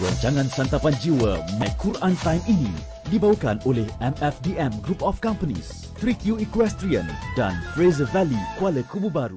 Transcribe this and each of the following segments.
Rancangan Santapan Jiwa Mac Quran Time ini dibawakan oleh MFDM Group of Companies, 3Q Equestrian dan Fraser Valley Kuala Kubu Baru.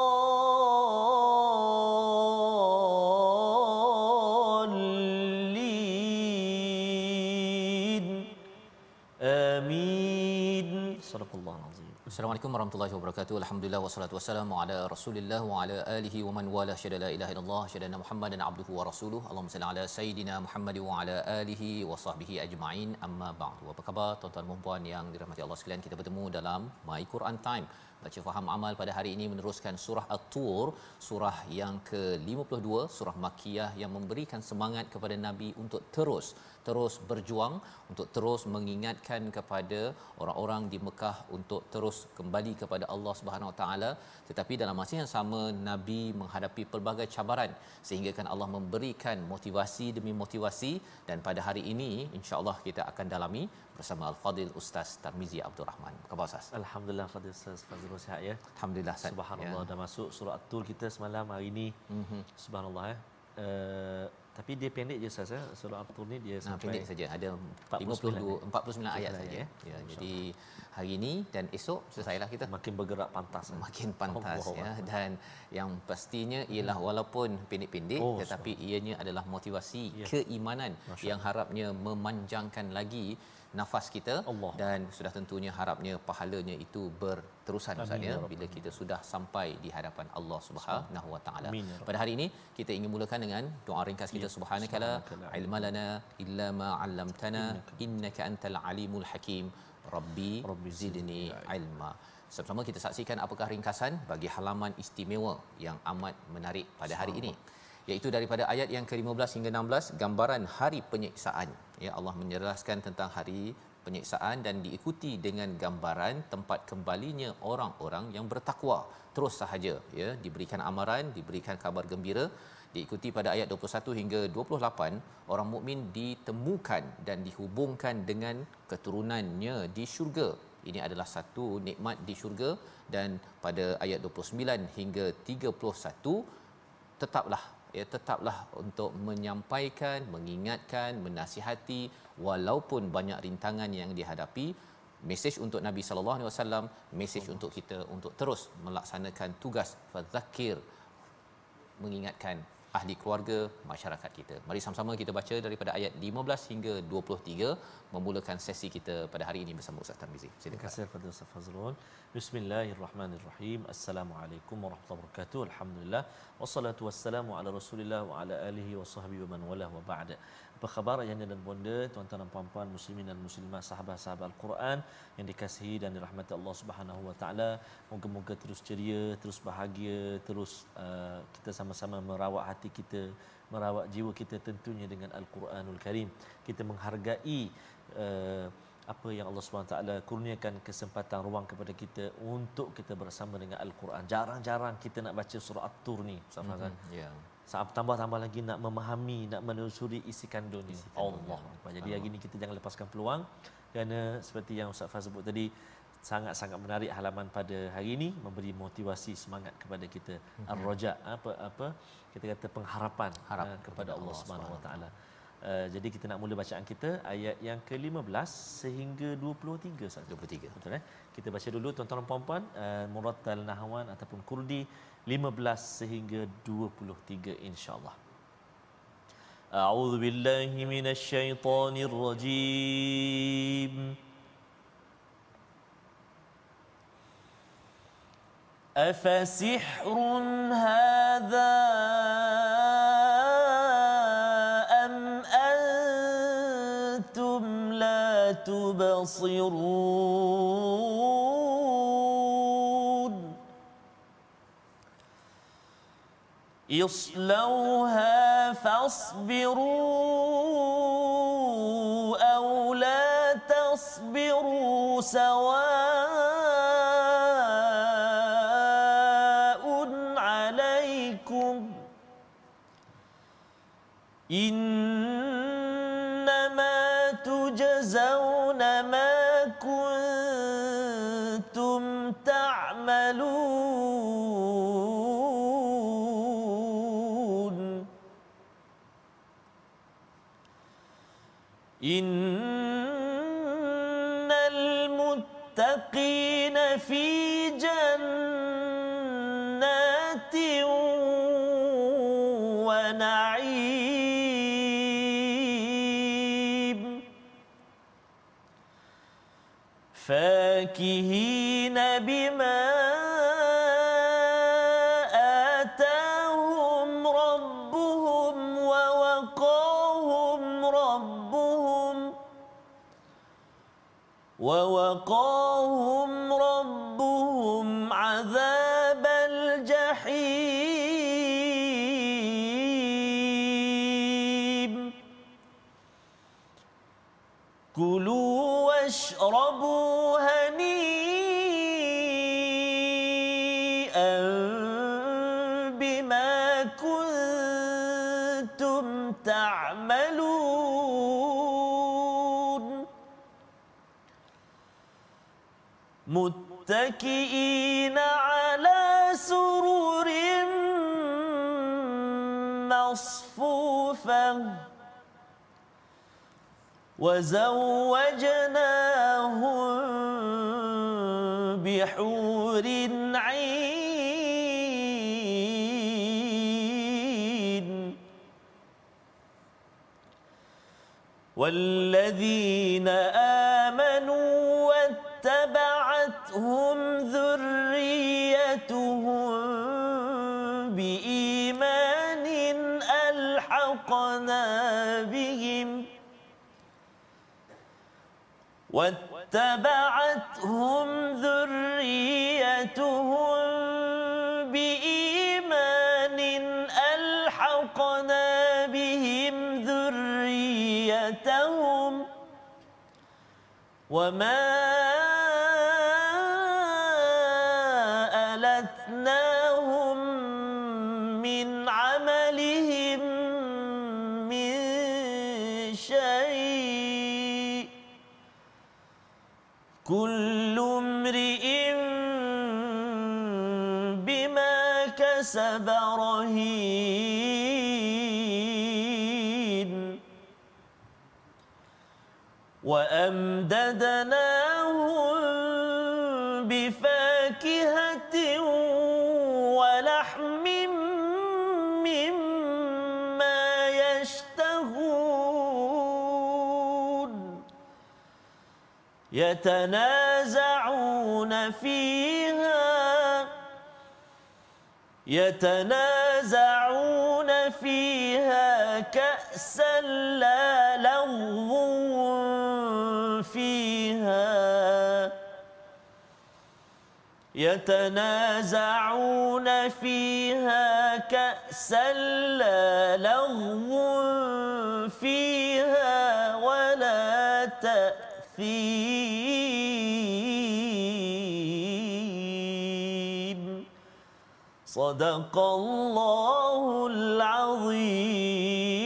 warahmatullahi wabarakatuh. Alhamdulillah wassalatu wassalamu ala Rasulillah wa ala alihi wa man wala syada la ilaha illallah syada anna Muhammadan abduhu wa rasuluhu. Allahumma salli ala sayidina Muhammad wa ala alihi wa sahbihi ajma'in. Amma ba'du. Apa khabar tuan-tuan dan puan yang dirahmati Allah sekalian? Kita bertemu dalam My Quran Time. Baca faham amal pada hari ini meneruskan surah At-Tur, surah yang ke-52, surah Makiyah yang memberikan semangat kepada Nabi untuk terus terus berjuang untuk terus mengingatkan kepada orang-orang di Mekah untuk terus kembali kepada Allah Subhanahu Wa Taala tetapi dalam masa yang sama nabi menghadapi pelbagai cabaran sehingga kan Allah memberikan motivasi demi motivasi dan pada hari ini insyaAllah kita akan dalami bersama al-Fadil Ustaz Tarmizi Abdul Rahman. Apa khabar Ustaz? Alhamdulillah Fadil Ustaz Fazrul sihat ya. Alhamdulillah Ustaz. Subhanallah ya. dah masuk surah At-Tur kita semalam hari ini. mm Subhanallah ya. Uh, tapi dia pendek je saja eh. surah at ni dia ah, sampai ha, pendek saja ada 42, 49, 49 ayat saja eh. ya jadi hari ini dan esok selesailah kita makin bergerak pantas lah. makin pantas oh, ya dan yang pastinya ialah hmm. walaupun pendek-pendek oh, tetapi sorry. ianya adalah motivasi yeah. keimanan Masya. yang harapnya memanjangkan lagi nafas kita Allah. dan sudah tentunya harapnya pahalanya itu berterusan usahanya ya bila kita sudah sampai di hadapan Allah Subhanahu Wa Taala. Ya Pada hari ini kita ingin mulakan dengan doa ringkas kita ya. subhanakala ilma lana illa ma 'allamtana innaka antal alimul hakim Rabbi, Rabbi zidni ilma. Sama-sama kita saksikan apakah ringkasan bagi halaman istimewa yang amat menarik pada hari ini. Iaitu daripada ayat yang ke-15 hingga 16, gambaran hari penyiksaan. Ya Allah menjelaskan tentang hari penyiksaan dan diikuti dengan gambaran tempat kembalinya orang-orang yang bertakwa. Terus sahaja ya diberikan amaran, diberikan kabar gembira diikuti pada ayat 21 hingga 28 orang mukmin ditemukan dan dihubungkan dengan keturunannya di syurga ini adalah satu nikmat di syurga dan pada ayat 29 hingga 31 tetaplah ya tetaplah untuk menyampaikan mengingatkan menasihati walaupun banyak rintangan yang dihadapi mesej untuk Nabi sallallahu alaihi wasallam mesej untuk kita untuk terus melaksanakan tugas fadzakir mengingatkan ahli keluarga masyarakat kita. Mari sama-sama kita baca daripada ayat 15 hingga 23 memulakan sesi kita pada hari ini bersama Ustaz Tarmizi. Silakan. Terima kasih kepada Ustaz Fazrul. Bismillahirrahmanirrahim. Assalamualaikum warahmatullahi wabarakatuh. Alhamdulillah. Wassalatu wassalamu ala Rasulillah wa ala alihi wa sahbihi wa man wala wa ba'da. Apa khabar ayahanda dan bonda, tuan-tuan dan puan-puan, muslimin dan muslimah, sahabat-sahabat Al-Quran yang dikasihi dan dirahmati Allah Subhanahu Wa Taala. Moga-moga terus ceria, terus bahagia, terus uh, kita sama-sama merawat hati kita, merawat jiwa kita tentunya dengan Al-Quranul Karim. Kita menghargai uh, apa yang Allah SWT kurniakan kesempatan ruang kepada kita untuk kita bersama dengan Al-Quran. Jarang-jarang kita nak baca surah At-Tur ni. Mm-hmm. Yeah tambah-tambah lagi nak memahami, nak menelusuri isi kandung ini. Allah. Allah. Jadi hari ini kita jangan lepaskan peluang. Kerana seperti yang Ustaz Fahaz sebut tadi, sangat-sangat menarik halaman pada hari ini memberi motivasi semangat kepada kita mm-hmm. arroja apa apa kita kata pengharapan Harap uh, kepada Allah, Allah Subhanahu Wa Taala. Uh, jadi kita nak mula bacaan kita ayat yang ke-15 sehingga 23 sahaja. 23 betul eh. Kita baca dulu tuan-tuan dan puan-puan eh, Muratal Nahwan ataupun Kurdi 15 sehingga 23 insya-Allah. A'udzu billahi minasyaitonir rajim. Afasihrun هذا تبصرون اصلوها فاصبروا أو لا تصبروا سواء عليكم إن متكئين على سرور مصفوفة وزوجنا واتبعتهم ذريتهم بإيمان ألحقنا بهم ذريتهم وما يتنازعون فيها يتنازعون فيها كأسا لا لغو فيها يتنازعون فيها كأسا لا لغو فيها ولا تأثير صدق الله العظيم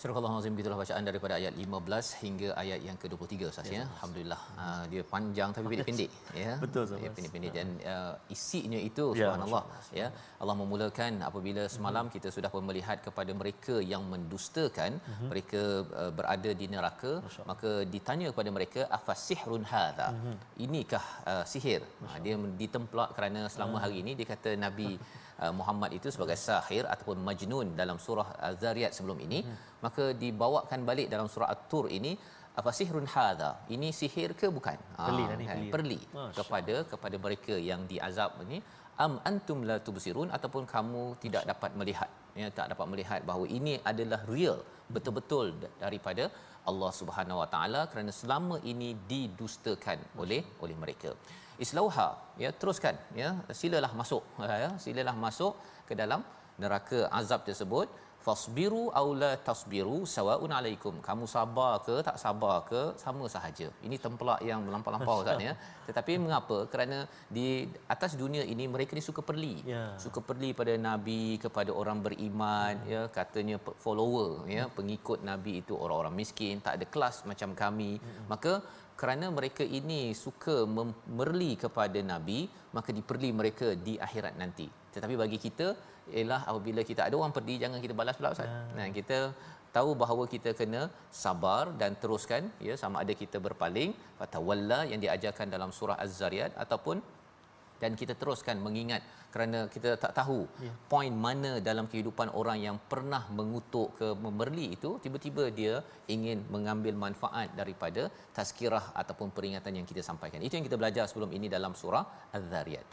Surahullahalazim itulah bacaan daripada ayat 15 hingga ayat yang ke-23 Ustaz yes, ya. ya. Alhamdulillah. Hmm. Uh, dia panjang tapi pendek-pendek ya. Betul Ustaz. Yeah, pendek-pendek dan uh, eh, isinya itu yeah, subhanallah ya. Allah memulakan apabila mhm. semalam hmm kita sudah pun melihat kepada mereka yang mendustakan hmm mereka uh, berada di neraka Masya. maka ditanya kepada mereka afasihrun hadza. Mm-hmm. Inikah uh, sihir? Uh, dia ditemplak kerana selama hmm hari ini dia kata Nabi Uh, Muhammad itu sebagai sahir ataupun majnun dalam surah Az-Zariyat sebelum ini hmm. maka dibawakan balik dalam surah At-Tur ini apa sihrun hadza ini sihir ke bukan ah, perli ha, kan? perli Masya. kepada kepada mereka yang diazab ini am antum la tubsirun ataupun kamu tidak Masya. dapat melihat ya tak dapat melihat bahawa ini adalah real hmm. betul-betul daripada Allah Subhanahu Wa Taala kerana selama ini didustakan oleh oleh mereka islauha ya teruskan ya silalah masuk ha, ya silalah masuk ke dalam neraka azab tersebut fasbiru aw la tasbiru sawaun alaikum kamu sabar ke tak sabar ke sama sahaja ini tempelak yang melampau-lampau kan ya tetapi mengapa kerana di atas dunia ini mereka ni suka perli yeah. suka perli pada nabi kepada orang beriman yeah. ya katanya follower yeah. ya pengikut nabi itu orang-orang miskin tak ada kelas macam kami yeah. maka kerana mereka ini suka memerli kepada nabi maka diperli mereka di akhirat nanti tetapi bagi kita ialah apabila kita ada orang pergi jangan kita balas pula ustaz ha. nah kita tahu bahawa kita kena sabar dan teruskan ya sama ada kita berpaling fatawalla yang diajarkan dalam surah az-zariyat ataupun dan kita teruskan mengingat kerana kita tak tahu ya. poin mana dalam kehidupan orang yang pernah mengutuk ke memerli itu tiba-tiba dia ingin mengambil manfaat daripada tazkirah ataupun peringatan yang kita sampaikan itu yang kita belajar sebelum ini dalam surah az-zariyat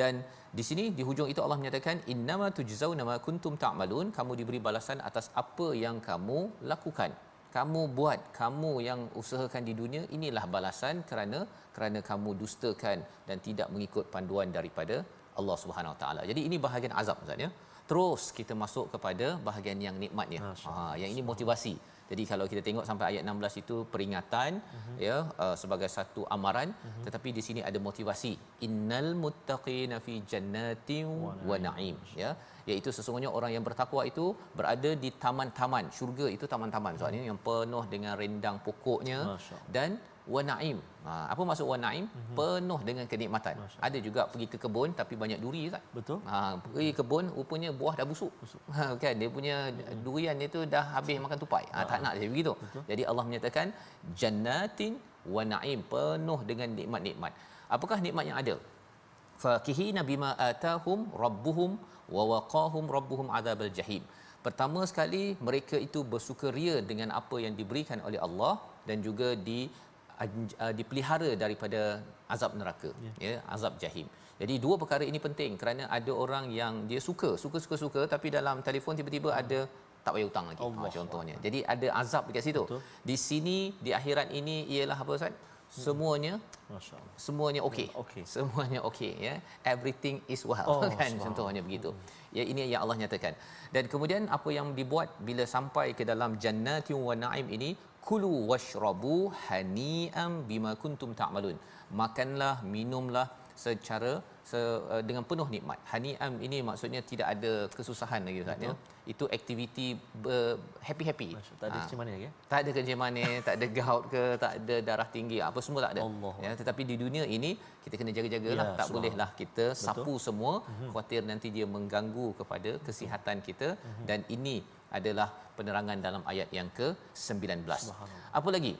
dan di sini di hujung itu Allah menyatakan innamatujzauna ma kuntum ta'malun kamu diberi balasan atas apa yang kamu lakukan kamu buat kamu yang usahakan di dunia inilah balasan kerana kerana kamu dustakan dan tidak mengikut panduan daripada Allah Subhanahu taala. Jadi ini bahagian azab ustaz ya. Terus kita masuk kepada bahagian yang nikmatnya. Ha yang ini motivasi. Jadi kalau kita tengok sampai ayat 16 itu peringatan uh-huh. ya uh, sebagai satu amaran uh-huh. tetapi di sini ada motivasi innal muttaqina fi jannatin wa na'im ya iaitu sesungguhnya orang yang bertakwa itu berada di taman-taman syurga itu taman-taman soalnya uh-huh. yang penuh dengan rendang pokoknya dan wa naim. Ha, apa maksud wa naim? Mm-hmm. Penuh dengan kenikmatan. Masya Ada juga pergi ke kebun tapi banyak duri tak? Betul. Ha, pergi ke kebun rupanya buah dah busuk. busuk. Ha, kan? Dia punya durian dia tu dah habis Betul. makan tupai. Ha, tak ah, nak dia begitu. Betul. Jadi Allah menyatakan jannatin wa naim, penuh dengan nikmat-nikmat. Apakah nikmat yang ada? Faqihina bima atahum rabbuhum wa waqahum rabbuhum azabal jahim. Pertama sekali mereka itu bersukaria dengan apa yang diberikan oleh Allah dan juga di Uh, dipelihara daripada azab neraka ya. ya azab jahim jadi dua perkara ini penting kerana ada orang yang dia suka suka suka suka tapi dalam telefon tiba-tiba ada tak bayar hutang lagi Allah ha, contohnya Allah. jadi ada azab dekat situ Betul. di sini di akhirat ini ialah apa ustaz hmm. semuanya masyaallah semuanya okey ya, okay. semuanya okey ya everything is well oh, kan contohnya begitu ya ini yang Allah nyatakan dan kemudian apa yang dibuat bila sampai ke dalam jannatin wa naim ini kulu washrabu hani'am bima kuntum ta'malun makanlah minumlah secara se, eh, dengan penuh nikmat hani'am ini maksudnya tidak ada kesusahan lagi ustaz ya itu aktiviti happy-happy tak ada ha. kencing manis ya tak ada kencing tak ada gout ke tak ada darah tinggi apa semua tak ada ya tetapi di dunia ini kita kena jaga jaga ya, tak bolehlah kita Betul. sapu semua mhm. khawatir nanti dia mengganggu kepada kesihatan kita mhm. dan ini adalah penerangan dalam ayat yang ke-19. Apa lagi?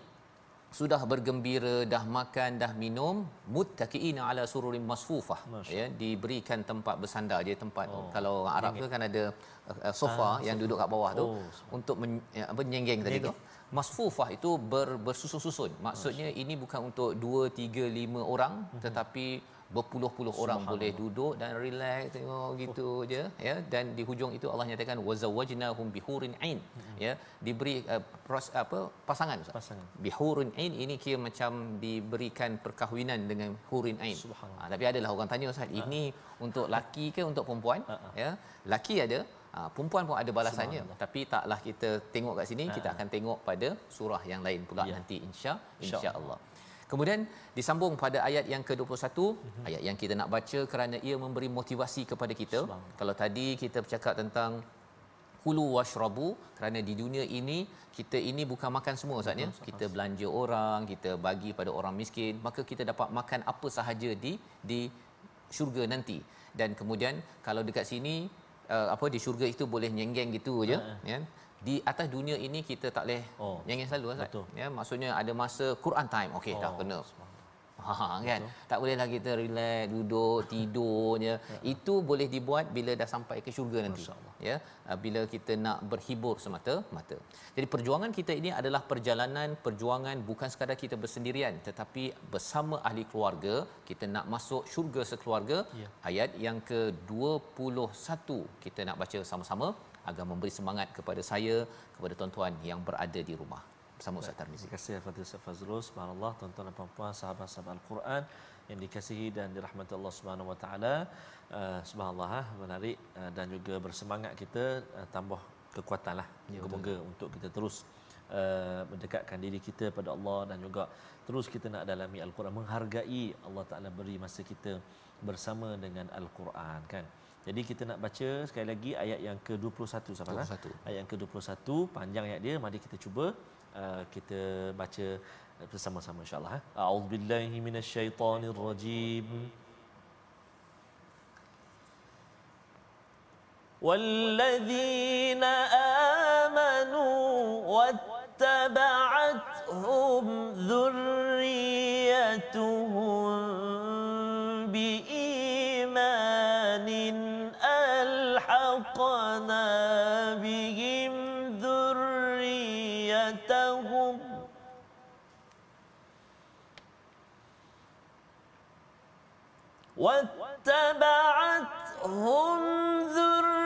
Sudah bergembira, dah makan, dah minum, muttaqiina ala sururin masfufah. Ya, diberikan tempat bersandar dia tempat oh, kalau orang Arab ke kan ada uh, sofa ah, yang duduk kat bawah tu oh, sofa. untuk men, ya, apa nyenggeng tadi tu. Masfufah itu ber, bersusun-susun. Maksudnya Masya. ini bukan untuk 2 3 5 orang mm-hmm. tetapi berpuluh-puluh orang boleh duduk dan relax tengok oh. gitu oh. je ya dan di hujung itu Allah nyatakan wazawajnahum bihurin ain hmm. ya diberi uh, pros, apa pasangan Ustaz pasangan. bihurin ain ini kira macam diberikan perkahwinan dengan hurin ain ha, tapi lah orang tanya Ustaz ha. ini untuk laki ke untuk perempuan uh-huh. ya laki ada Ha, perempuan pun ada balasannya tapi taklah kita tengok kat sini ha. kita akan tengok pada surah yang lain pula ya. nanti insya insya-Allah insya Kemudian disambung pada ayat yang ke-21, mm-hmm. ayat yang kita nak baca kerana ia memberi motivasi kepada kita. Semang. Kalau tadi kita bercakap tentang kulu washrabu kerana di dunia ini kita ini bukan makan semua Ustaz ya. Kita belanja orang, kita bagi pada orang miskin, maka kita dapat makan apa sahaja di di syurga nanti. Dan kemudian kalau dekat sini eh, apa di syurga itu boleh nyenggeng gitu aja, ha. ya di atas dunia ini kita tak boleh oh, nyanyi selalu Ustaz. Ya, maksudnya ada masa Quran time. Okey, oh, dah kena. Ha, ha, kan? Betul. Tak bolehlah kita relax, duduk, tidurnya. Ya. Itu boleh dibuat bila dah sampai ke syurga nanti. Ya, ah, bila kita nak berhibur semata-mata. Jadi perjuangan kita ini adalah perjalanan perjuangan bukan sekadar kita bersendirian tetapi bersama ahli keluarga kita nak masuk syurga sekeluarga. Ya. Ayat yang ke-21 kita nak baca sama-sama agar memberi semangat kepada saya kepada tuan-tuan yang berada di rumah bersama Ustaz Tarmizi. Terima kasih Fadil Ustaz Fazrul. Subhanallah tuan-tuan dan puan-puan sahabat-sahabat Al-Quran yang dikasihi dan dirahmati Allah Subhanahu Wa Taala. Eh, subhanallah ha, menarik eh, dan juga bersemangat kita eh, tambah kekuatanlah. Ya, Semoga untuk kita terus mendekatkan diri kita pada Allah dan juga terus kita nak dalami Al-Quran menghargai Allah Taala beri masa kita bersama dengan Al-Quran kan. Jadi kita nak baca sekali lagi ayat yang ke-21 sahabatlah. Ayat yang ke-21 panjang ayat dia mari kita cuba uh, kita baca uh, bersama-sama insya-Allah. A'udzubillahi minasyaitonirrajim. والذين آمنوا واتبعتهم ذريتهم واتبعتهم ذريتهم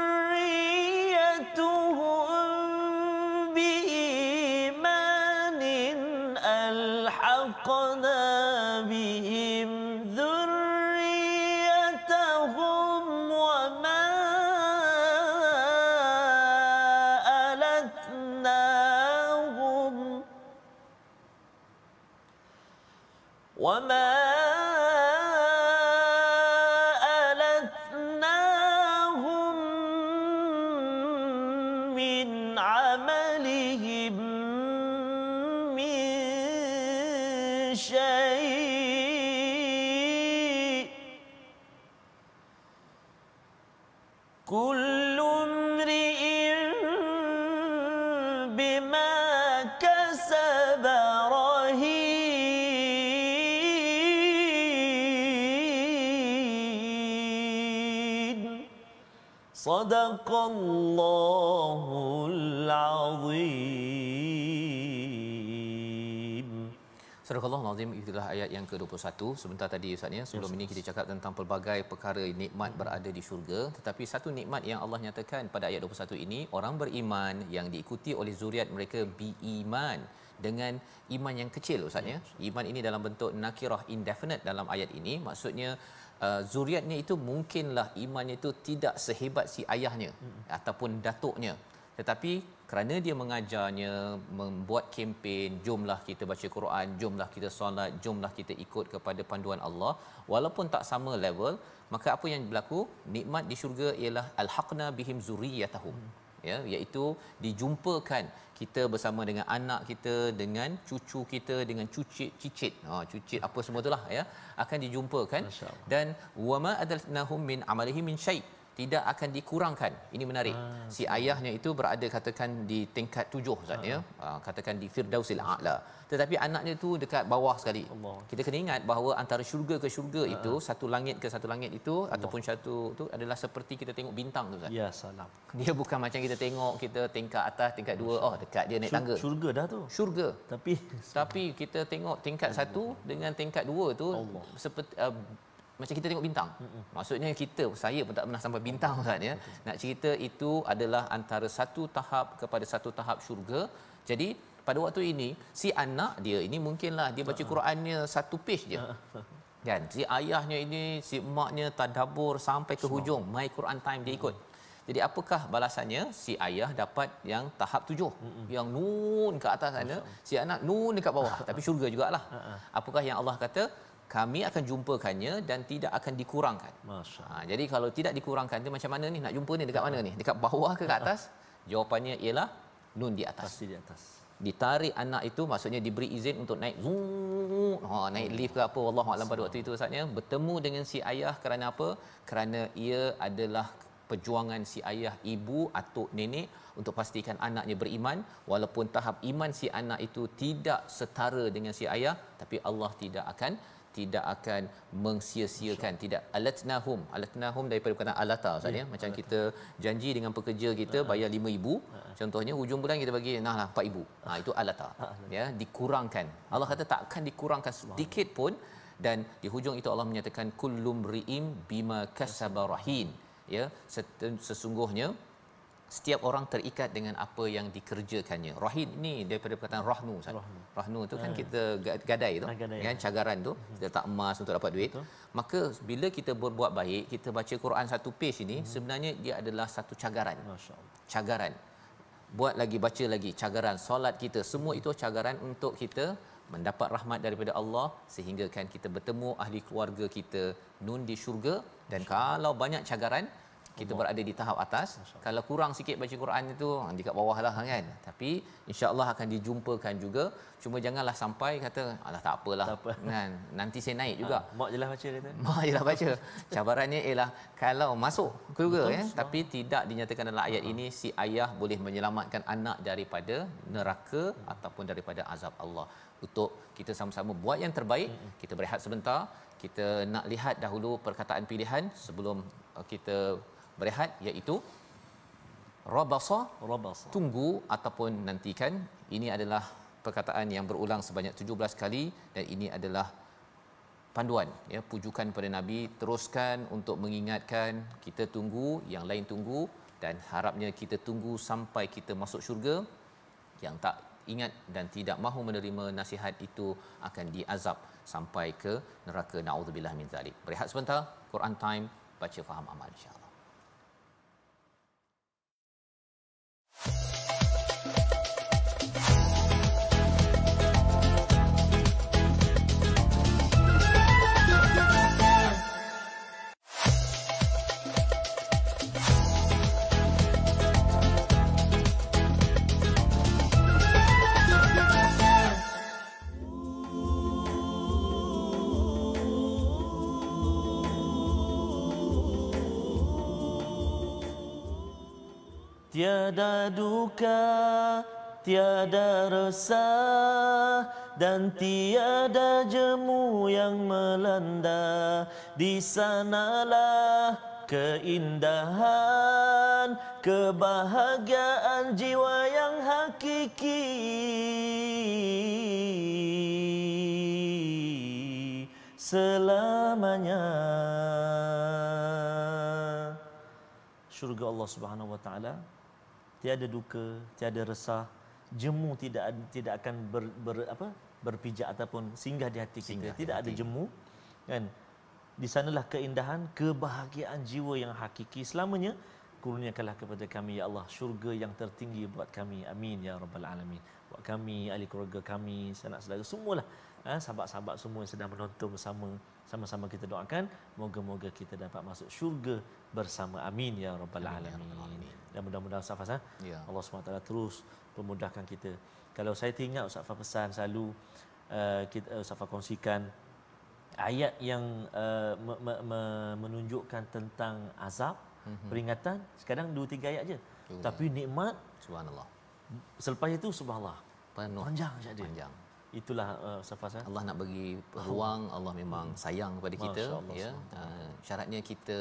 ayat yang ke-21 sebentar tadi ustaz ya sebelum yes, ini kita cakap tentang pelbagai perkara nikmat hmm. berada di syurga tetapi satu nikmat yang Allah nyatakan pada ayat 21 ini orang beriman yang diikuti oleh zuriat mereka biiman dengan iman yang kecil ustaz ya yes. iman ini dalam bentuk nakirah indefinite dalam ayat ini maksudnya uh, zuriatnya itu mungkinlah imannya itu tidak sehebat si ayahnya hmm ataupun datuknya tetapi kerana dia mengajarnya membuat kempen jumlah kita baca Quran jumlah kita solat jumlah kita ikut kepada panduan Allah walaupun tak sama level maka apa yang berlaku nikmat di syurga ialah alhaqna bihim zurriyatahum ya iaitu dijumpakan kita bersama dengan anak kita dengan cucu kita dengan cucit cicit ha cucit apa semua itulah ya akan dijumpakan dan wama adalnahum min amalihim min syai' tidak akan dikurangkan. Ini menarik. Ha, si ayahnya itu berada katakan di tingkat tujuh Ustaz ha. katakan di Firdausil A'la. Tetapi anaknya itu dekat bawah sekali. Allah. Kita kena ingat bahawa antara syurga ke syurga ha. itu, satu langit ke satu langit itu Allah. ataupun satu itu adalah seperti kita tengok bintang tu Ustaz. Ya, salam. Dia bukan macam kita tengok kita tingkat atas, tingkat dua, oh dekat dia naik syurga tangga. Syurga dah tu. Syurga. Tapi tapi kita tengok tingkat Allah. satu dengan tingkat dua itu seperti uh, macam kita tengok bintang. Mm-hmm. Maksudnya kita saya pun tak pernah sampai bintang kan ya. mm Nak cerita itu adalah antara satu tahap kepada satu tahap syurga. Jadi pada waktu ini si anak dia ini mungkinlah dia baca ha, ha. Qurannya satu page je. Ha, kan si ayahnya ini si maknya tadabur sampai ke hujung my Quran time dia ikut. Jadi apakah balasannya si ayah dapat yang tahap tujuh Mm-mm. yang nun ke atas sana si anak nun dekat bawah tapi syurga jugalah. Apakah yang Allah kata kami akan jumpakannya dan tidak akan dikurangkan. Ha, jadi kalau tidak dikurangkan itu macam mana ni nak jumpa ni dekat mana ni? Dekat bawah ke ke ha. atas? Jawapannya ialah nun di atas. Pasti di atas. Ditarik anak itu maksudnya diberi izin untuk naik zoom. Ha naik hmm. lift ke apa Allah alam pada waktu itu saatnya bertemu dengan si ayah kerana apa? Kerana ia adalah perjuangan si ayah, ibu, atuk, nenek untuk pastikan anaknya beriman walaupun tahap iman si anak itu tidak setara dengan si ayah tapi Allah tidak akan tidak akan mengsia-siakan tidak alatnahum alatnahum daripada perkataan alata ustaz ya yeah, macam alata. kita janji dengan pekerja kita ha. bayar 5000 uh-huh. Ha. contohnya hujung bulan kita bagi nah lah 4000 ha uh-huh. itu alata uh-huh. ya dikurangkan Allah kata takkan dikurangkan sedikit pun dan di hujung itu Allah menyatakan kullum riim bima kasabarahin ya sesungguhnya setiap orang terikat dengan apa yang dikerjakannya. Rahin ni daripada perkataan rahnu. Rahnu, rahnu tu kan hmm. kita gadai tu. Gadai. Kan cagaran tu, hmm. kita tak emas untuk dapat duit. Betul. Maka bila kita berbuat baik, kita baca Quran satu page ini, hmm. sebenarnya dia adalah satu cagaran. Masya-Allah. Cagaran. Buat lagi baca lagi cagaran solat kita. Semua itu cagaran untuk kita mendapat rahmat daripada Allah sehingga kan kita bertemu ahli keluarga kita nun di syurga dan kalau banyak cagaran kita Allah. berada di tahap atas kalau kurang sikit baca Quran itu dekat oh, bawah lah kan hmm. tapi insyaallah akan dijumpakan juga cuma janganlah sampai kata alah tak apalah tak apa. kan nanti saya naik juga ha, mak jelah baca kata mak jelah baca cabarannya ialah kalau masuk juga ya eh? tapi tidak dinyatakan dalam ayat ah. ini si ayah boleh menyelamatkan anak daripada neraka hmm. ataupun daripada azab Allah untuk kita sama-sama buat yang terbaik hmm. kita berehat sebentar kita nak lihat dahulu perkataan pilihan sebelum uh, kita berehat iaitu rabasa rabasa tunggu ataupun nantikan ini adalah perkataan yang berulang sebanyak 17 kali dan ini adalah panduan ya pujukan kepada nabi teruskan untuk mengingatkan kita tunggu yang lain tunggu dan harapnya kita tunggu sampai kita masuk syurga yang tak ingat dan tidak mahu menerima nasihat itu akan diazab sampai ke neraka naudzubillah min zalik berehat sebentar Quran time baca faham amal insyaallah Tiada duka, tiada resah dan tiada jemu yang melanda di sanalah keindahan kebahagiaan jiwa yang hakiki selamanya syurga Allah Subhanahu wa taala tiada duka, tiada resah, jemu tidak tidak akan ber, ber apa berpijak ataupun singgah di hati singgah kita. Tidak hati. ada jemu kan. Di sanalah keindahan, kebahagiaan jiwa yang hakiki selamanya kurniakanlah kepada kami ya Allah syurga yang tertinggi buat kami amin ya rabbal alamin buat kami ahli keluarga kami sanak saudara semualah ha, sahabat-sahabat semua yang sedang menonton bersama sama-sama kita doakan moga-moga kita dapat masuk syurga bersama amin ya rabbal ya alamin dan mudah-mudahan safas ha? ya. Allah SWT terus permudahkan kita kalau saya teringat Ustaz Fah pesan selalu uh, kita uh, Ustaz Fah kongsikan ayat yang uh, me- me- menunjukkan tentang azab mm-hmm. peringatan sekarang dua tiga ayat je Tuh, tapi ya. nikmat subhanallah selepas itu subhanallah panjang panjang itulah uh, safas eh? Allah nak bagi peluang Allah memang sayang kepada kita ya uh, syaratnya kita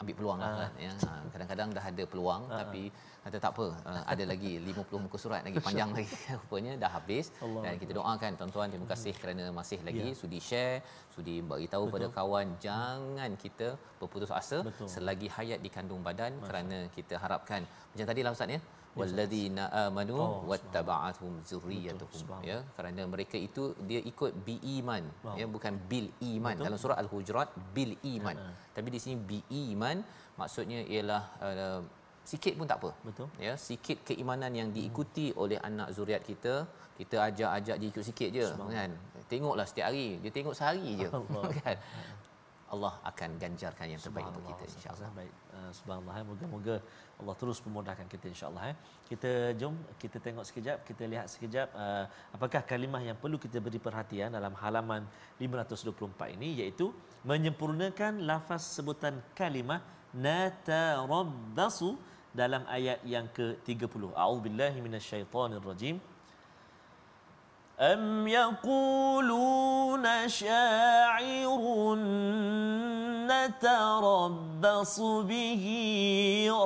ambil peluang lah ah. kan ya ah, kadang-kadang dah ada peluang Aa. tapi kata tak apa ada lagi 50 muka surat lagi panjang lagi rupanya dah habis Allah dan kita doakan tuan-tuan terima kasih kerana masih lagi ya. sudi share sudi bagi tahu pada kawan jangan kita berputus asa Betul. selagi hayat di kandung badan Masa. kerana kita harapkan macam tadi lah ustaz ya wallazina amanu oh, wattaba'athum zurriyyatuhum ya kerana mereka itu dia ikut bi iman ya bukan bil iman Betul. dalam surah al-hujurat bil iman uh-huh. Ha, ha. tapi di sini bi iman maksudnya ialah uh, sikit pun tak apa Betul. ya sikit keimanan yang diikuti hmm. oleh anak zuriat kita kita ajak-ajak dia ikut sikit je kan tengoklah setiap hari dia tengok sehari je kan ha. Allah akan ganjarkan yang terbaik untuk kita insyaallah. Baik. Eh, subhanallah. Eh. Moga-moga Allah terus memudahkan kita insyaallah eh. Kita jom kita tengok sekejap, kita lihat sekejap eh, apakah kalimah yang perlu kita beri perhatian dalam halaman 524 ini iaitu menyempurnakan lafaz sebutan kalimah natarabbasu dalam ayat yang ke-30. A'udzubillahi minasyaitonirrajim. أم يقولون شاعر نتربص به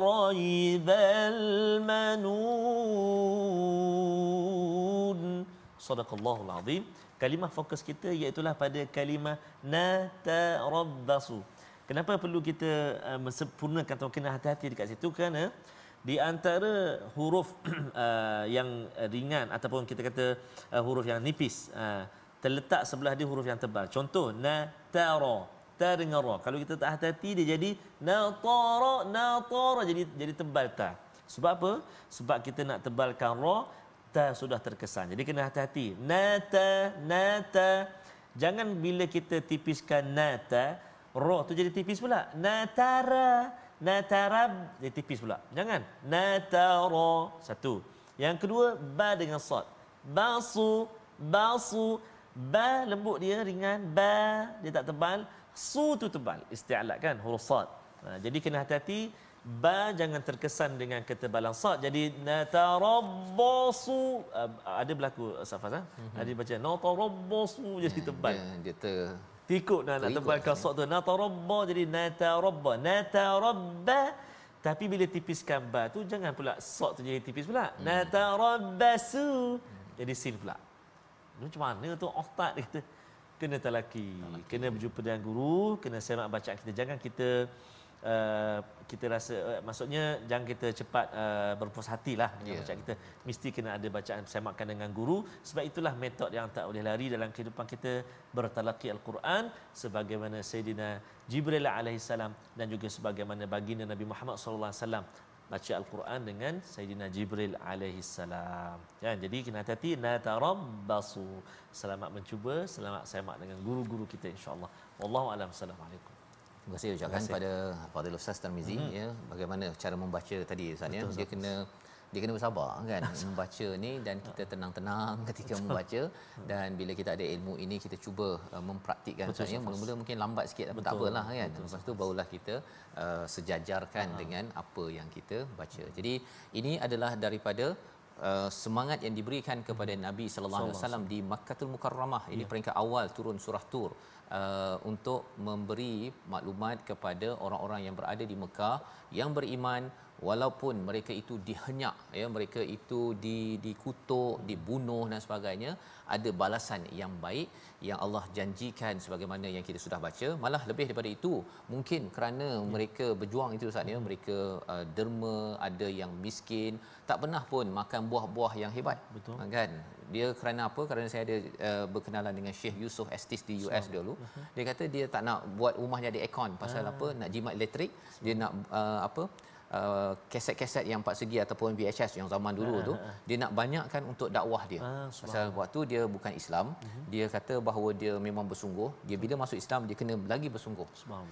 ريب المنون صدق الله العظيم كلمة فوكس kita iaitulah pada kalimah نتربص kenapa perlu kita uh, eh, sempurnakan atau kena hati-hati dekat situ kerana di antara huruf uh, yang ringan ataupun kita kata uh, huruf yang nipis uh, terletak sebelah dia huruf yang tebal contoh natara tarngara kalau kita tak hati-hati dia jadi natara natara jadi jadi tebal ta sebab apa sebab kita nak tebalkan ra ta sudah terkesan jadi kena hati-hati nata nata jangan bila kita tipiskan nata ra tu jadi tipis pula natara natarab dia tipis pula jangan Nataro satu yang kedua ba dengan sad basu basu ba lembut dia ringan ba dia tak tebal su tu tebal isti'la kan huruf sad ha, jadi kena hati-hati ba jangan terkesan dengan ketebalan sad jadi natarabbasu ada berlaku safas ha? Mhm. ada baca natarabbasu jadi ya, tebal dia, dia ter terikut nak, nak tebalkan ya. sok tu. Natarabba jadi nata nata Natarabba. Tapi bila tipiskan ba tu, jangan pula sok tu jadi tipis pula. Hmm. Natarabbasu. Jadi sin pula. Macam mana tu otak dia kata. Kena talaki. talaki. Kena berjumpa dengan guru. Kena semak baca kita. Jangan kita uh, kita rasa uh, maksudnya jangan kita cepat uh, berpuas hatilah yeah. bacaan ya. kita mesti kena ada bacaan semakkan dengan guru sebab itulah metod yang tak boleh lari dalam kehidupan kita bertalaqi al-Quran sebagaimana Sayyidina Jibril alaihi salam dan juga sebagaimana baginda Nabi Muhammad sallallahu alaihi wasallam baca al-Quran dengan Sayyidina Jibril alaihi salam. Ya, jadi kena hati-hati na tarabbasu. Selamat mencuba, selamat semak dengan guru-guru kita Insyaallah. allah Wallahu a'lam. Assalamualaikum. Terima kasih ucapkan Terima kasih. pada Fadil Ustaz Tarmizi hmm ya bagaimana cara membaca tadi Ustaz ya dia kena dia kena bersabar kan membaca ni dan kita ah. tenang-tenang ketika membaca mm. dan bila kita ada ilmu ini kita cuba uh, mempraktikkan Betul, ya mula-mula mungkin lambat sikit tapi tak apalah kan Betul, lepas tu barulah kita uh, sejajarkan uh-huh. dengan apa yang kita baca jadi ini adalah daripada Uh, semangat yang diberikan kepada Nabi sallallahu alaihi wasallam di Makkahul Mukarramah ini ya. peringkat awal turun surah Tur uh, untuk memberi maklumat kepada orang-orang yang berada di Mekah yang beriman walaupun mereka itu dihenyak ya mereka itu di dikutuk dibunuh dan sebagainya ada balasan yang baik yang Allah janjikan sebagaimana yang kita sudah baca malah lebih daripada itu mungkin kerana ya. mereka berjuang itu saatnya ya. mereka uh, derma ada yang miskin tak pernah pun makan buah-buah yang hebat betul ha, kan dia kerana apa kerana saya ada uh, berkenalan dengan Sheikh Yusuf Estis di US so, dulu dia kata dia tak nak buat rumah jadi aircon pasal uh, apa nak jimat elektrik so. dia nak uh, apa Uh, keset-keset yang pak segi ataupun VHS yang zaman dulu uh-huh. tu ah, ah. dia nak banyakkan untuk dakwah dia. Uh, Pasal waktu dia bukan Islam, uh-huh. dia kata bahawa dia memang bersungguh, dia bila masuk Islam dia kena lagi bersungguh.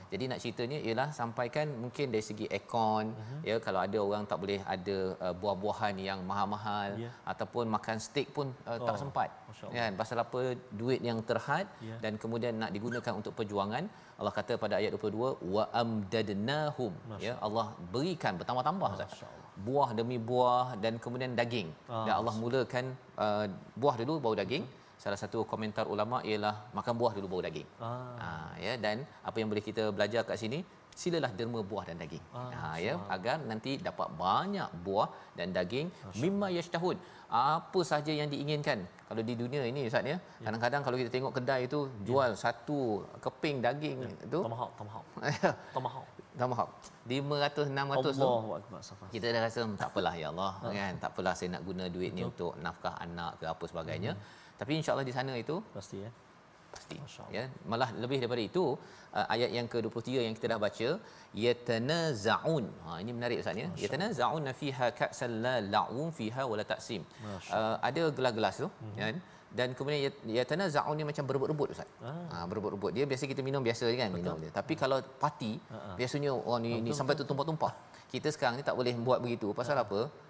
Jadi nak ceritanya ialah sampaikan mungkin dari segi ekon uh-huh. Mhm. ya kalau ada orang tak boleh ada uh, buah-buahan yang mahal-mahal yeah. ataupun makan steak pun uh, oh. tak sempat. Kan? Pasal apa duit yang terhad yeah. dan kemudian nak digunakan untuk perjuangan Allah kata pada ayat 22 wa amdadnahum ya Allah berikan bertambah-tambah Ustaz buah demi buah dan kemudian daging ah, dan Allah mulakan uh, buah dulu baru daging uh salah satu komentar ulama ialah makan buah dulu baru daging ah. uh, ya dan apa yang boleh kita belajar kat sini silalah derma buah dan daging ah, uh, ya agar nanti dapat banyak buah dan daging mimma yashtahun apa sahaja yang diinginkan kalau di dunia ini ustaz ya, ya. kadang-kadang kalau kita tengok kedai itu jual yeah. satu keping daging itu ya. Tomahawk, tomahawk tomahawk tomahawk tomahawk 500 600 Allah so, kita dah rasa hmm, tak apalah ya Allah ha. kan tak apalah saya nak guna duit ni untuk nafkah anak ke apa sebagainya hmm. tapi insyaallah di sana itu pasti ya pasti ya malah lebih daripada itu uh, ayat yang ke-23 yang kita dah baca yatanazaun ha ini menarik ustaz ya yatanazaun fiha ka'san la la'un fiha wala taqsim uh, ada gelas-gelas tu mm-hmm. dan kemudian zaun ni macam berebut-rebut ustaz ah. ha berebut-rebut dia biasa kita minum biasa je kan Betul. minum dia tapi Betul. Ah. kalau parti ah, biasanya orang oh, ni, ni sampai tu tumpah-tumpah kita sekarang ni tak boleh buat begitu pasal Betul. apa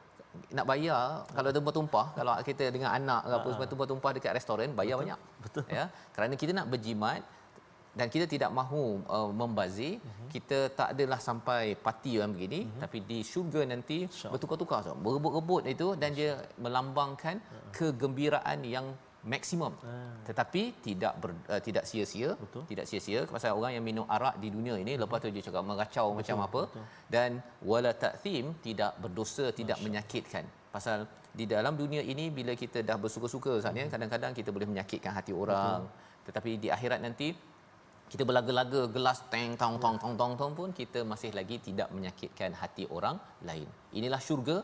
nak bayar kalau tempat tumpah kalau kita dengan anak ke apa ha, ha. semua tumpah-tumpah dekat restoran bayar betul, banyak betul ya kerana kita nak berjimat dan kita tidak mahu uh, membazir uh-huh. kita tak adalah sampai parti yang begini uh-huh. tapi di sugar nanti Syar. bertukar-tukar so, berebut-rebut itu dan dia melambangkan ha, kegembiraan yang maksimum hmm. tetapi tidak ber, uh, tidak sia-sia tidak sia-sia pasal orang yang minum arak di dunia ini hmm. lepas tu dia cakap mengacau Betul. macam apa Betul. dan wala ta'thim tidak berdosa tidak menyakitkan pasal di dalam dunia ini bila kita dah bersuka-suka sebenarnya hmm. kadang-kadang kita boleh menyakitkan hati orang Betul. tetapi di akhirat nanti kita berlaga-laga gelas teng tong tong tong tong tong pun kita masih lagi tidak menyakitkan hati orang lain inilah syurga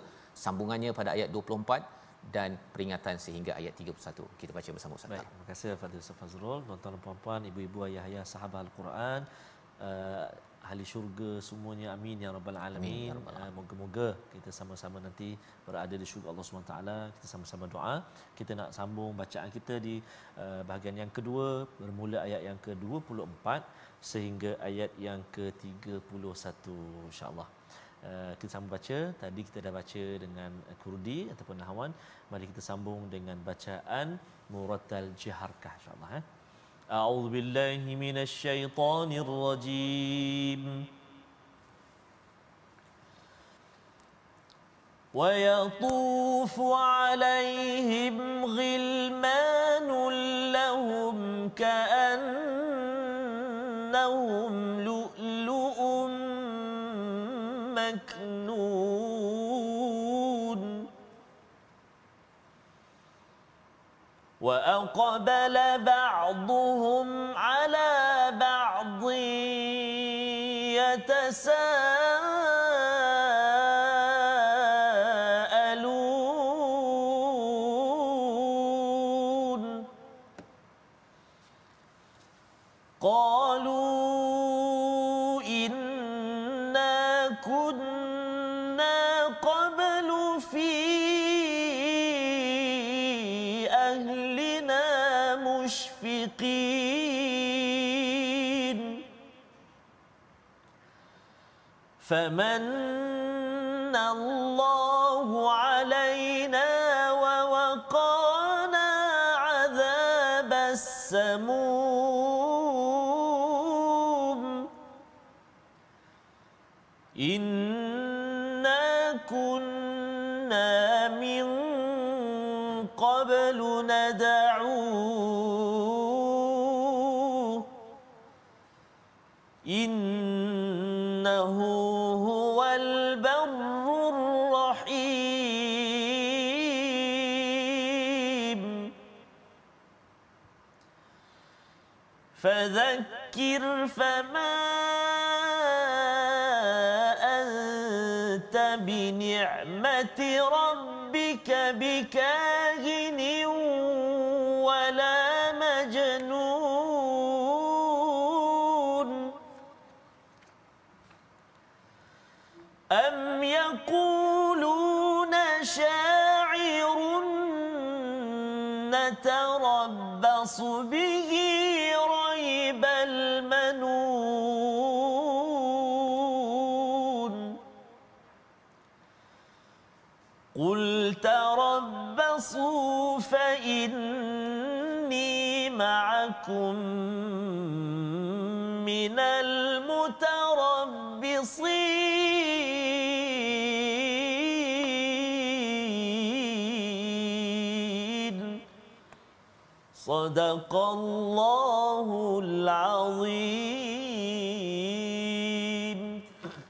sambungannya pada ayat 24 dan peringatan sehingga ayat 31. Kita baca bersama Ustaz. Terima kasih Fadil Fazrul. tuan-tuan dan puan-puan, ibu-ibu, ayah-ayah, sahabat Al-Quran, uh, ahli syurga semuanya amin ya rabbal alamin. Amin, ya Uh, moga-moga kita sama-sama nanti berada di syurga Allah SWT Kita sama-sama doa. Kita nak sambung bacaan kita di uh, bahagian yang kedua bermula ayat yang ke-24 sehingga ayat yang ke-31 insya-Allah. Eh, kita sambung baca tadi kita dah baca dengan kurdi ataupun nahwan mari kita sambung dengan bacaan murattal jiharkah insyaallah eh a'udzu billahi minasyaitonir rajim ويطوف عليهم غلمان لهم Ka. وأقبل بعضهم على بعض يتساءلون قالوا إنا كنا فمن الله يختص به ريب المنون قل تربصوا فإني معكم من ال صدق الله العظيم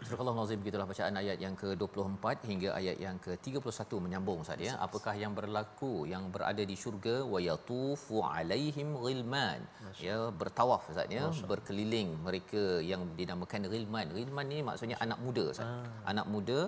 Surah Al-Azim begitulah bacaan ayat yang ke-24 hingga ayat yang ke-31 menyambung Ustaz ya. Apakah yang berlaku yang berada di syurga wa yatufu alaihim ghilman. Ya, bertawaf Ustaz ya, berkeliling mereka yang dinamakan ghilman. Ghilman ni maksudnya Masya. anak muda Ustaz. Ah. Anak muda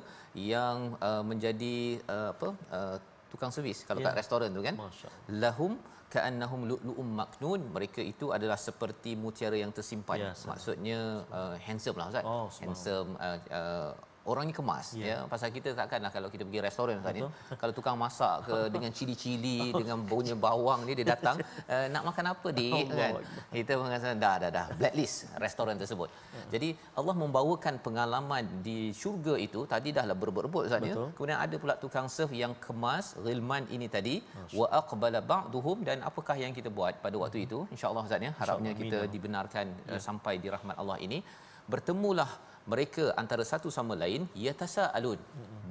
yang uh, menjadi uh, apa? Uh, tukang servis kalau ya. kat restoran tu kan. Masya. Lahum kaannahum lu'lu'um maknun mereka itu adalah seperti mutiara yang tersimpan yes, ya, maksudnya uh, handsome lah ustaz oh, handsome uh, uh, Orang orangnya kemas yeah. ya pasal kita takkanlah kalau kita pergi restoran kan kalau tukang masak ke dengan cili-cili oh. dengan bunyi bawang ni dia datang uh, nak makan apa di kan kita mengatakan dah dah dah blacklist restoran tersebut yeah. jadi Allah membawakan pengalaman di syurga itu tadi dah lah berebut-rebut sebenarnya kemudian ada pula tukang serve yang kemas ghilman ini tadi wa aqbala ba'duhum dan apakah yang kita buat pada waktu mhm. itu insyaallah ustaz ya harapnya kita dibenarkan yeah. Ya. sampai di rahmat Allah ini bertemulah mereka antara satu sama lain ia alun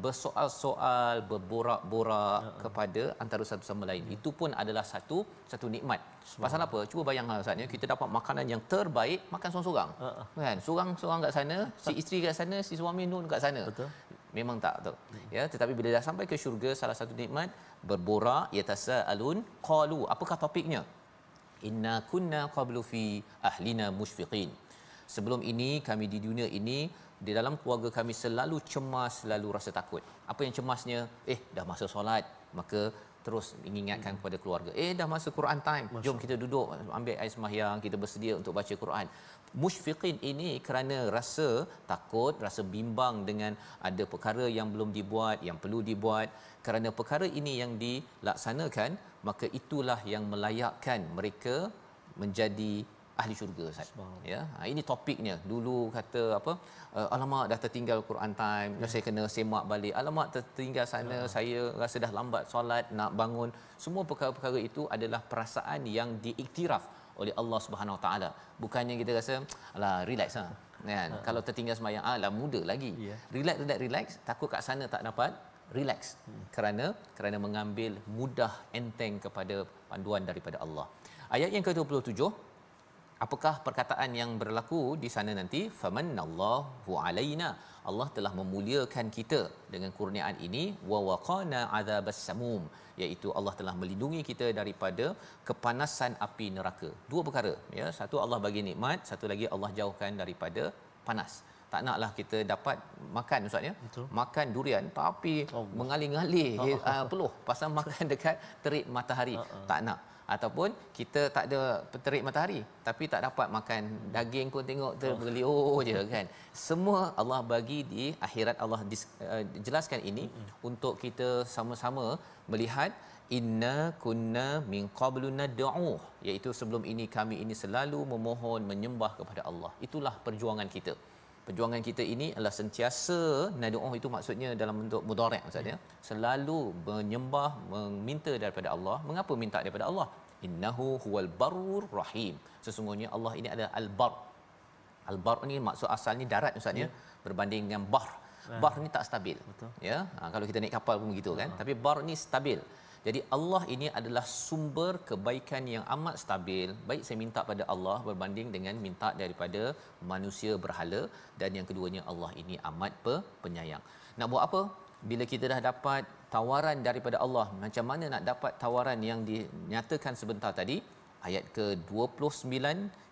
bersoal-soal berborak-borak kepada antara satu sama lain ya. itu pun adalah satu satu nikmat pasal apa cuba bayangkan saatnya kita dapat makanan yang terbaik makan seorang-seorang ya. kan seorang-seorang kat sana si isteri kat sana si suami nun kat sana betul memang tak betul ya tetapi bila dah sampai ke syurga salah satu nikmat berborak ia alun qalu apakah topiknya inna kunna qablu fi ahlina musfiqin sebelum ini kami di dunia ini di dalam keluarga kami selalu cemas selalu rasa takut apa yang cemasnya eh dah masa solat maka terus mengingatkan hmm. kepada keluarga eh dah masa Quran time jom kita duduk ambil air sembahyang kita bersedia untuk baca Quran musyfiqin ini kerana rasa takut rasa bimbang dengan ada perkara yang belum dibuat yang perlu dibuat kerana perkara ini yang dilaksanakan maka itulah yang melayakkan mereka menjadi ahli syurga Ustaz. Ya. Ha, ini topiknya. Dulu kata apa? Uh, alamak dah tertinggal Quran time. Yes. Ya. Saya kena semak balik. Alamak tertinggal sana. Ya. Saya rasa dah lambat solat nak bangun. Semua perkara-perkara itu adalah perasaan yang diiktiraf oleh Allah Subhanahu Wa Taala. Bukannya kita rasa alah relax ha? kan. Ya. Kalau tertinggal sembahyang alah ah, muda lagi. Ya. Relax relax relax takut kat sana tak dapat relax hmm. kerana kerana mengambil mudah enteng kepada panduan daripada Allah. Ayat yang ke-27 apakah perkataan yang berlaku di sana nanti famanallahu alaina Allah telah memuliakan kita dengan kurniaan ini wa waqana azabas samum iaitu Allah telah melindungi kita daripada kepanasan api neraka dua perkara ya satu Allah bagi nikmat satu lagi Allah jauhkan daripada panas tak naklah kita dapat makan ustaz ya makan durian tapi mengaling-aling ya. uh, ah, peluh pasal makan dekat terik matahari uh-uh. tak nak ataupun kita tak ada terik matahari tapi tak dapat makan daging pun tengok terbelio oh. oh. je kan semua Allah bagi di akhirat Allah dis, uh, jelaskan ini mm-hmm. untuk kita sama-sama melihat inna kunna min qablu nad'u iaitu sebelum ini kami ini selalu memohon menyembah kepada Allah itulah perjuangan kita perjuangan kita ini adalah sentiasa nadu'uh oh itu maksudnya dalam bentuk mudarek Ustaz ya. Hmm. Selalu menyembah, meminta daripada Allah. Mengapa minta daripada Allah? Innahu huwal barur rahim. Sesungguhnya Allah ini adalah al-bar. Al-bar ini maksud asalnya darat Ustaz ya. ya. Berbanding dengan bar. Ah. Bar ni tak stabil. Betul. Ya. Ha, kalau kita naik kapal pun begitu kan. Ah. Tapi bar ni stabil. Jadi Allah ini adalah sumber kebaikan yang amat stabil. Baik saya minta pada Allah berbanding dengan minta daripada manusia berhala dan yang keduanya Allah ini amat pe- penyayang. Nak buat apa? Bila kita dah dapat tawaran daripada Allah, macam mana nak dapat tawaran yang dinyatakan sebentar tadi? Ayat ke-29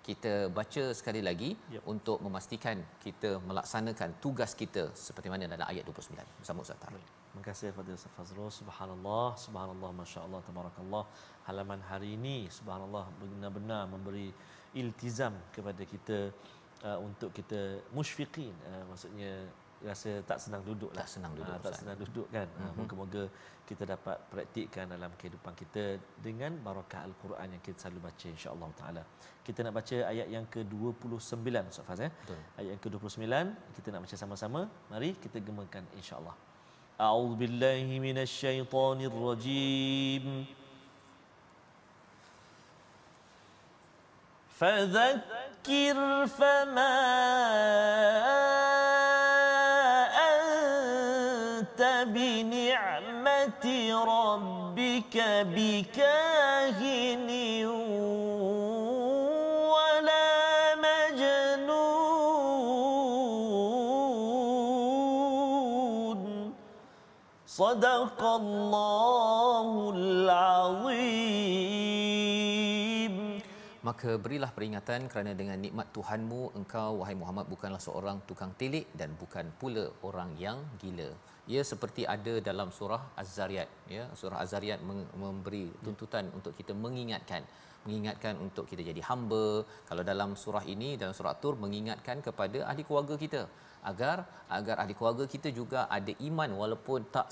kita baca sekali lagi yep. untuk memastikan kita melaksanakan tugas kita seperti mana dalam ayat 29. Sama Ustaz. Tarik. Terima kasih kepada Ustaz Fazrul. Subhanallah, subhanallah, masyaAllah, tabarakallah. Halaman hari ini subhanallah benar-benar memberi iltizam kepada kita uh, untuk kita musyfiqin. Uh, maksudnya rasa tak senang duduk lah. tak senang duduk ha, tak senang duduk kan mm-hmm. moga-moga kita dapat praktikkan dalam kehidupan kita dengan barakah al-Quran yang kita selalu baca insyaAllah taala kita nak baca ayat yang ke-29 Ustaz Faz eh? ayat yang ke-29 kita nak baca sama-sama mari kita gemakan insyaAllah. أعوذ بالله من الشيطان الرجيم فذكر فما أنت بنعمة ربك بكاهن صدق الله العظيم maka berilah peringatan kerana dengan nikmat Tuhanmu engkau wahai Muhammad bukanlah seorang tukang tilik dan bukan pula orang yang gila ia seperti ada dalam surah az-zariyat ya surah az-zariyat memberi tuntutan ya. untuk kita mengingatkan mengingatkan untuk kita jadi hamba kalau dalam surah ini dalam surah tur mengingatkan kepada ahli keluarga kita agar agar ahli keluarga kita juga ada iman walaupun tak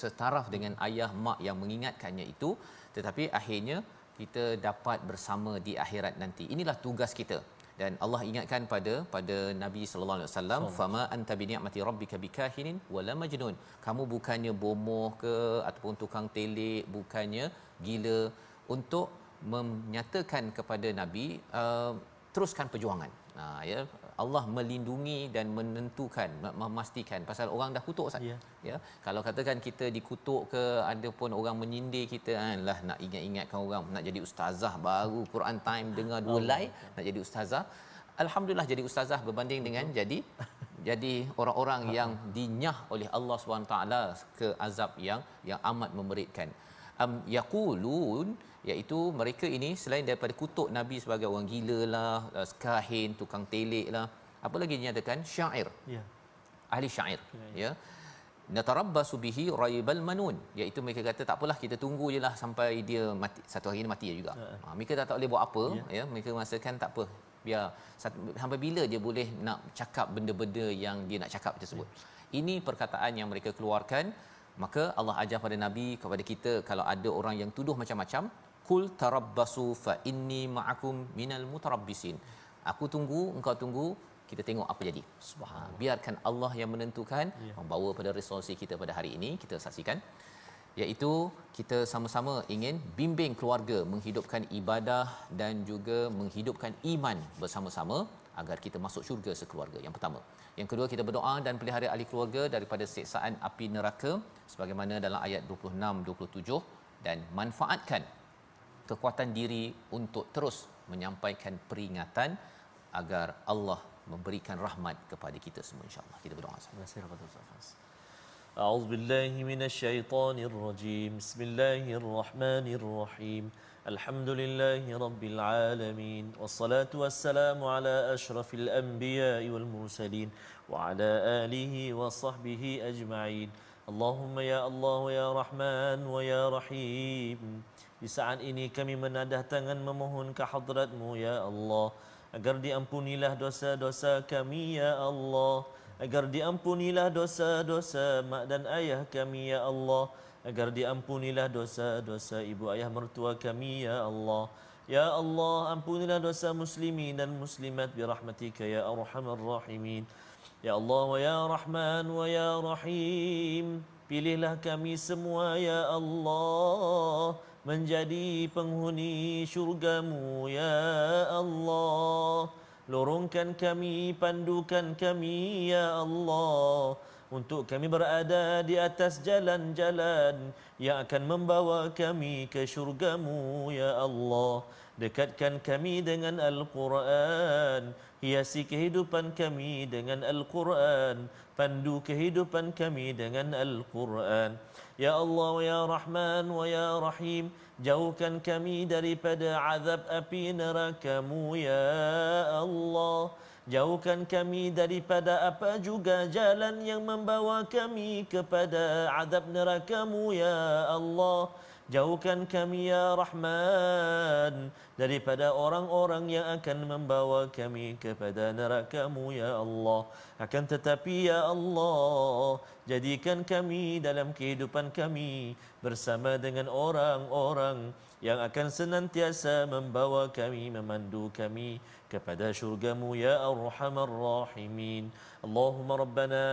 setaraf dengan ayah mak yang mengingatkannya itu tetapi akhirnya kita dapat bersama di akhirat nanti inilah tugas kita dan Allah ingatkan pada pada Nabi sallallahu alaihi wasallam fama anta bi ni'mati rabbika bikahinin wala majnun kamu bukannya bomoh ke ataupun tukang telik bukannya gila untuk menyatakan kepada nabi uh, teruskan perjuangan uh, ya Allah melindungi dan menentukan memastikan pasal orang dah kutuk ustaz ya. ya kalau katakan kita dikutuk ke ataupun orang menyindir kita ah, lah nak ingat-ingatkan orang nak jadi ustazah baru Quran time dengar dua lai nak jadi ustazah alhamdulillah jadi ustazah berbanding dengan jadi jadi orang-orang yang dinyah oleh Allah SWT ke azab yang yang amat memeritkan am yaqulun iaitu mereka ini selain daripada kutuk nabi sebagai orang gila lah eh, kahin tukang telik lah apa lagi dinyatakan syair ya ahli syair ya, ya. ya. natarabbasu bihi raibal manun iaitu mereka kata tak apalah kita tunggu jelah sampai dia mati satu hari ini mati juga ya. Ha, mereka tak tahu boleh buat apa ya, ya. mereka merasakan tak apa biar sampai bila dia boleh nak cakap benda-benda yang dia nak cakap tersebut ya. ini perkataan yang mereka keluarkan maka Allah ajar pada nabi kepada kita kalau ada orang yang tuduh macam-macam kul tarabbasu fa inni ma'akum minal mutarabbisin aku tunggu engkau tunggu kita tengok apa jadi subhanallah biarkan Allah yang menentukan ya. membawa pada resolusi kita pada hari ini kita saksikan iaitu kita sama-sama ingin bimbing keluarga menghidupkan ibadah dan juga menghidupkan iman bersama-sama agar kita masuk syurga sekeluarga. Yang pertama. Yang kedua kita berdoa dan pelihara ahli keluarga daripada siksaan api neraka sebagaimana dalam ayat 26 27 dan manfaatkan kekuatan diri untuk terus menyampaikan peringatan agar Allah memberikan rahmat kepada kita semua insya-Allah. Kita berdoa. Terima kasih kepada Ustaz. أعوذ بالله من الشيطان الحمد لله رب العالمين والصلاة والسلام على أشرف الأنبياء والمرسلين وعلى آله وصحبه أجمعين اللهم يا الله يا رحمن ويا رحيم Di saat ini kami menadah tangan memohon kehadratmu ya Allah Agar diampunilah dosa-dosa kami ya Allah Agar diampunilah dosa-dosa mak dan ayah kami ya Allah agar diampunilah dosa-dosa ibu ayah mertua kami ya Allah ya Allah ampunilah dosa muslimin dan muslimat bi rahmatika ya arhamar rahimin ya Allah wa ya rahman wa ya rahim pilihlah kami semua ya Allah menjadi penghuni syurgamu ya Allah lorongkan kami pandukan kami ya Allah untuk kami berada di atas jalan-jalan yang akan membawa kami ke syurgamu ya Allah dekatkan kami dengan al-Quran hiasi kehidupan kami dengan al-Quran pandu kehidupan kami dengan al-Quran ya Allah ya Rahman ya Rahim jauhkan kami daripada azab api neraka-Mu ya Allah Jauhkan kami daripada apa juga jalan yang membawa kami kepada adab nerakamu ya Allah. Jauhkan kami ya Rahman daripada orang-orang yang akan membawa kami kepada nerakamu ya Allah. Akan tetapi ya Allah jadikan kami dalam kehidupan kami bersama dengan orang-orang yang akan senantiasa membawa kami memandu kami. kepada syurgamu ya arhamar rahimin Allahumma rabbana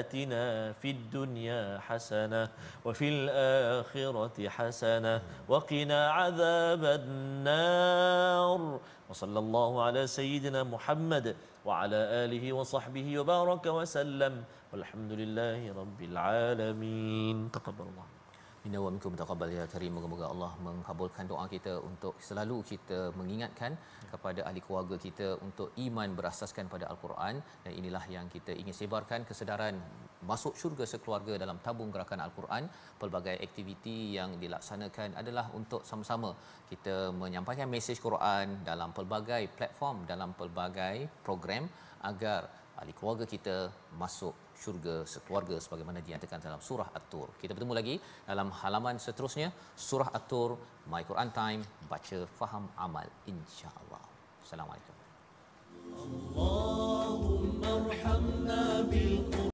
atina fid dunya hasanah wa fil akhirati hasanah wa qina adzabannar wa sallallahu ala sayyidina Muhammad wa ala alihi wa sahbihi wa baraka wa sallam walhamdulillahi rabbil alamin taqabbalallahu Inna wa minkum taqabbal ya karim. Moga-moga Allah mengabulkan doa kita untuk selalu kita mengingatkan kepada ahli keluarga kita untuk iman berasaskan pada al-Quran dan inilah yang kita ingin sebarkan kesedaran masuk syurga sekeluarga dalam tabung gerakan al-Quran. Pelbagai aktiviti yang dilaksanakan adalah untuk sama-sama kita menyampaikan mesej Quran dalam pelbagai platform dalam pelbagai program agar ahli keluarga kita masuk syurga sekeluarga sebagaimana dinyatakan dalam surah At-Tur. Kita bertemu lagi dalam halaman seterusnya surah At-Tur My Quran Time baca faham amal insya-Allah. Assalamualaikum. Allahumma arhamna bil